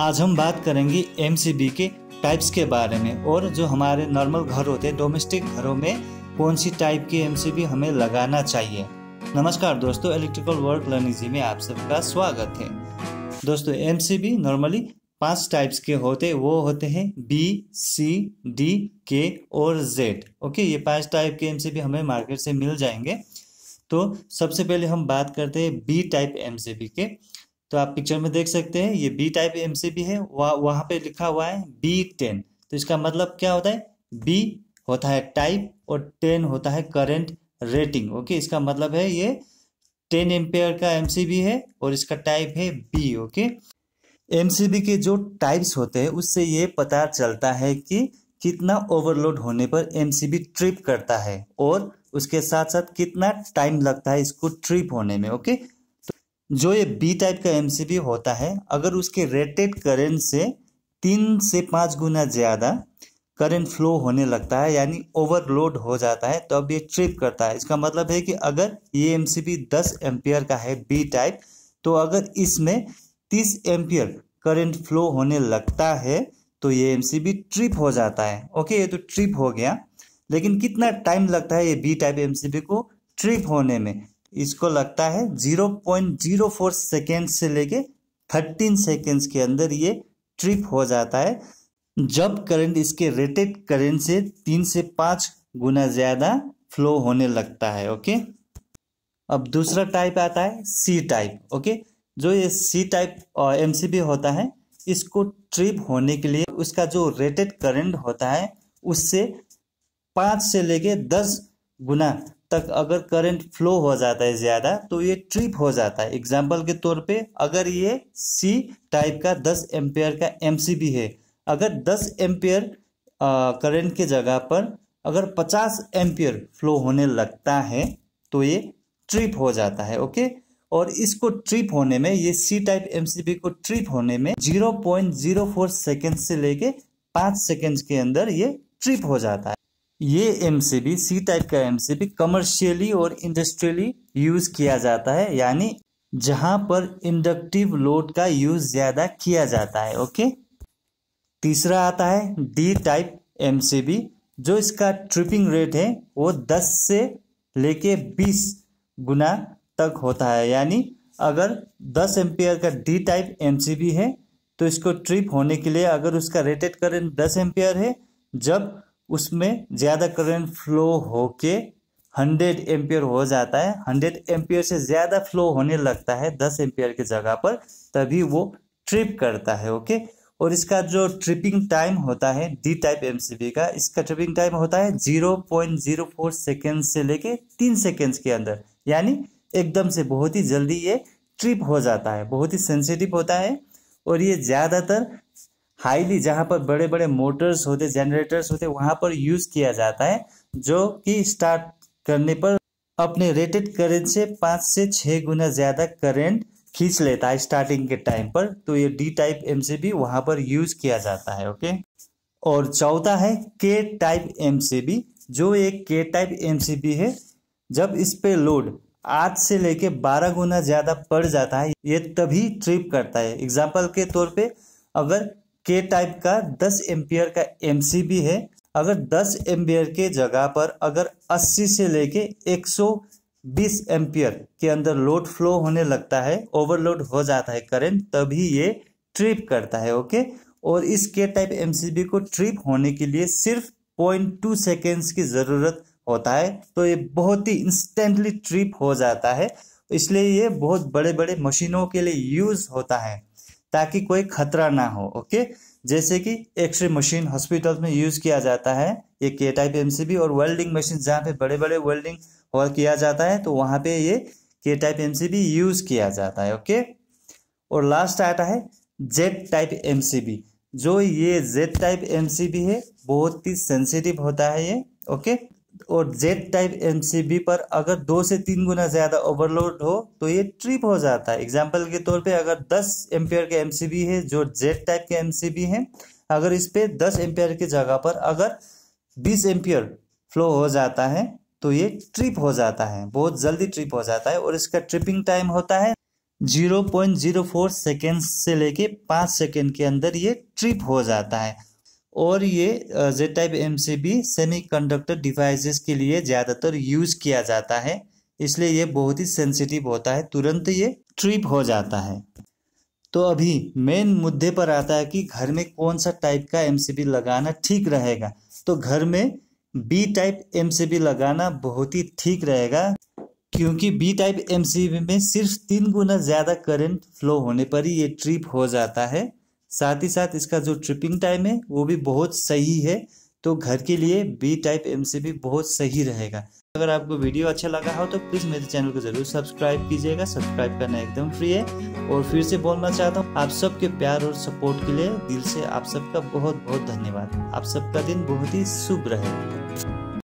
आज हम बात करेंगे एम के टाइप्स के बारे में और जो हमारे नॉर्मल घर होते हैं डोमेस्टिक घरों में कौन सी टाइप की एम हमें लगाना चाहिए नमस्कार दोस्तों इलेक्ट्रिकल वर्क लर्निंग जी में आप सबका स्वागत है दोस्तों एम नॉर्मली पांच टाइप्स के होते वो होते हैं बी सी डी के और जेड ओके ये पांच टाइप के एम हमें मार्केट से मिल जाएंगे तो सबसे पहले हम बात करते हैं बी टाइप एम के तो आप पिक्चर में देख सकते हैं ये B type M C B है वह, वहाँ पे लिखा हुआ है बी टेन तो इसका मतलब क्या होता है बी होता है टाइप और टेन होता है करेंट रेटिंग ओके इसका मतलब है ये टेन एम्पेयर का एम है और इसका टाइप है बी ओके एम के जो टाइप्स होते हैं उससे ये पता चलता है कि कितना ओवरलोड होने पर एम ट्रिप करता है और उसके साथ साथ कितना टाइम लगता है इसको ट्रिप होने में ओके जो ये बी टाइप का एम होता है अगर उसके रेटेड करेंट से तीन से पाँच गुना ज़्यादा करंट फ्लो होने लगता है यानी ओवरलोड हो जाता है तो अब ये ट्रिप करता है इसका मतलब है कि अगर ये एम सी बी दस एम्पियर का है बी टाइप तो अगर इसमें तीस एम्पियर करंट फ्लो होने लगता है तो ये एम सी बी ट्रिप हो जाता है ओके ये तो ट्रिप हो गया लेकिन कितना टाइम लगता है ये B type M C B को ट्रिप होने में इसको लगता है zero point zero four second से लेके थर्टीन सेकेंड्स के अंदर ये ट्रिप हो जाता है जब करंट इसके रेटेड करंट से तीन से पाँच गुना ज़्यादा फ्लो होने लगता है ओके अब दूसरा टाइप आता है सी टाइप ओके जो ये सी टाइप एम सी होता है इसको ट्रिप होने के लिए उसका जो रेटेड करंट होता है उससे पाँच से लेके दस गुना तक अगर करंट फ्लो हो जाता है ज़्यादा तो ये ट्रिप हो जाता है एग्जाम्पल के तौर पे अगर ये सी टाइप का 10 एम्पेयर का एम है अगर 10 एम्पेयर करंट के जगह पर अगर 50 एम्पियर फ्लो होने लगता है तो ये ट्रिप हो जाता है ओके और इसको ट्रिप होने में ये सी टाइप एमसीबी को ट्रिप होने में 0.04 पॉइंट से लेके पाँच सेकेंड के अंदर ये ट्रिप हो जाता है ये एम सी टाइप का एम कमर्शियली और इंडस्ट्रियली यूज किया जाता है यानी जहां पर इंडक्टिव लोड का यूज ज्यादा किया जाता है ओके तीसरा आता है डी टाइप एम जो इसका ट्रिपिंग रेट है वो 10 से लेके 20 गुना तक होता है यानी अगर 10 एम्पियर का डी टाइप एम है तो इसको ट्रिप होने के लिए अगर उसका रेटेड करंट 10 एम्पियर है जब उसमें ज़्यादा करंट फ्लो होके हंड्रेड एम्पियर हो जाता है हंड्रेड एम्पियर से ज़्यादा फ्लो होने लगता है दस एम्पियर की जगह पर तभी वो ट्रिप करता है ओके और इसका जो ट्रिपिंग टाइम होता है डी टाइप एम का इसका ट्रिपिंग टाइम होता है zero zero point four second से लेके तीन सेकेंड्स के अंदर यानी एकदम से बहुत ही जल्दी ये ट्रिप हो जाता है बहुत ही सेंसिटिव होता है और ये ज़्यादातर हाईली जहाँ पर बड़े बड़े मोटर्स होते जनरेटर्स होते वहाँ पर यूज़ किया जाता है जो कि स्टार्ट करने पर अपने रेटेड करेंट से पाँच से छः गुना ज़्यादा करेंट खींच लेता है स्टार्टिंग के टाइम पर तो ये D type M C B वहाँ पर यूज़ किया जाता है ओके और चौथा है के टाइप एम सी बी जो एक के टाइप एम सी बी है जब इस पे लोड आठ से लेके बारह गुना ज़्यादा पड़ जाता है ये तभी ट्रिप करता है एग्जाम्पल के तौर पे अगर के टाइप का 10 एम्पियर का एम है अगर 10 एम्पियर के जगह पर अगर 80 से लेके 120 एम्पियर के अंदर लोड फ्लो होने लगता है ओवरलोड हो जाता है करंट तभी ये ट्रिप करता है ओके और इस के टाइप एम को ट्रिप होने के लिए सिर्फ पॉइंट टू सेकेंड्स की ज़रूरत होता है तो ये बहुत ही इंस्टेंटली ट्रिप हो जाता है इसलिए ये बहुत बड़े बड़े मशीनों के लिए यूज़ होता है ताकि कोई खतरा ना हो ओके जैसे कि एक्सरे मशीन हॉस्पिटल में यूज किया जाता है ये के टाइप एमसीबी और वेल्डिंग मशीन जहाँ पे बड़े बड़े वेल्डिंग और किया जाता है तो वहाँ पे ये के टाइप एमसीबी यूज किया जाता है ओके और लास्ट आता है जेड टाइप एमसीबी जो ये जेड टाइप एमसीबी है बहुत ही सेंसिटिव होता है ये ओके और जेड टाइप एम पर अगर दो से तीन गुना ज़्यादा ओवरलोड हो तो ये ट्रिप हो जाता है एग्जाम्पल के तौर पे अगर 10 एम्पेयर के एम है जो जेड टाइप के एमसीबी है अगर इस पर दस एम्पेयर की जगह पर अगर बीस एम्पियर फ्लो हो जाता है तो ये ट्रिप हो जाता है बहुत जल्दी ट्रिप हो जाता है और इसका ट्रिपिंग टाइम होता है zero point zero four second से लेके पाँच सेकेंड के अंदर ये ट्रिप हो जाता है और ये Z type M C B semiconductor devices के लिए ज़्यादातर यूज किया जाता है इसलिए ये बहुत ही सेंसिटिव होता है तुरंत ये ट्रिप हो जाता है तो अभी मेन मुद्दे पर आता है कि घर में कौन सा टाइप का एम सी बी लगाना ठीक रहेगा तो घर में B type M C B लगाना बहुत ही ठीक रहेगा क्योंकि B type M C B में सिर्फ तीन गुना ज़्यादा करंट फ्लो होने पर ही ये ट्रिप हो जाता है साथ ही साथ इसका जो ट्रिपिंग टाइम है वो भी बहुत सही है तो घर के लिए बी टाइप एम भी बहुत सही रहेगा अगर आपको वीडियो अच्छा लगा हो तो प्लीज़ मेरे चैनल को ज़रूर सब्सक्राइब कीजिएगा सब्सक्राइब करना एकदम फ्री है और फिर से बोलना चाहता हूँ आप सबके प्यार और सपोर्ट के लिए दिल से आप सबका बहुत बहुत धन्यवाद आप सबका दिन बहुत ही शुभ रहेगा